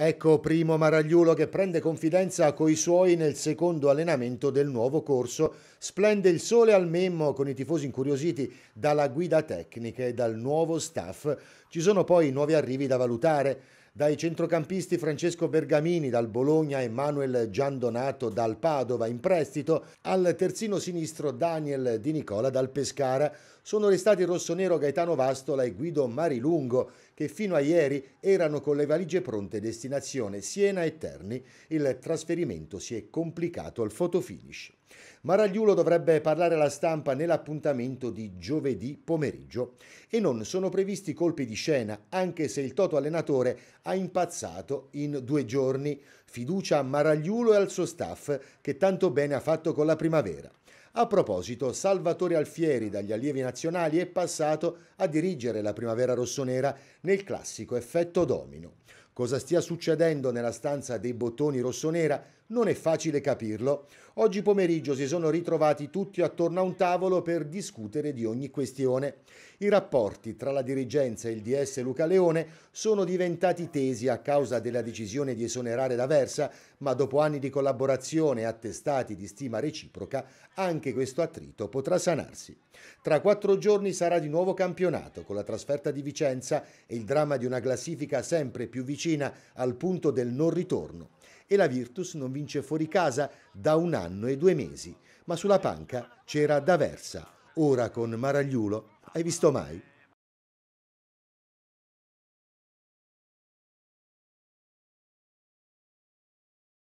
Ecco Primo Maragliulo che prende confidenza coi suoi nel secondo allenamento del nuovo corso. Splende il sole al Memmo con i tifosi incuriositi dalla guida tecnica e dal nuovo staff. Ci sono poi nuovi arrivi da valutare. Dai centrocampisti Francesco Bergamini dal Bologna e Manuel Giandonato dal Padova in prestito al terzino sinistro Daniel Di Nicola dal Pescara sono restati il rossonero Gaetano Vastola e Guido Marilungo che fino a ieri erano con le valigie pronte destinazione Siena e Terni. Il trasferimento si è complicato al fotofinish. Maragliulo dovrebbe parlare alla stampa nell'appuntamento di giovedì pomeriggio e non sono previsti colpi di scena anche se il Toto allenatore ha impazzato in due giorni. Fiducia a Maragliulo e al suo staff che tanto bene ha fatto con la primavera. A proposito, Salvatore Alfieri dagli allievi nazionali è passato a dirigere la Primavera Rossonera nel classico effetto domino. Cosa stia succedendo nella stanza dei bottoni rossonera non è facile capirlo. Oggi pomeriggio si sono ritrovati tutti attorno a un tavolo per discutere di ogni questione. I rapporti tra la dirigenza e il DS Luca Leone sono diventati tesi a causa della decisione di esonerare da Versa, ma dopo anni di collaborazione e attestati di stima reciproca, anche questo attrito potrà sanarsi. Tra quattro giorni sarà di nuovo campionato con la trasferta di Vicenza e il dramma di una classifica sempre più vicina Cina al punto del non ritorno e la Virtus non vince fuori casa da un anno e due mesi, ma sulla panca c'era D'Aversa, ora con Maragliulo. Hai visto mai?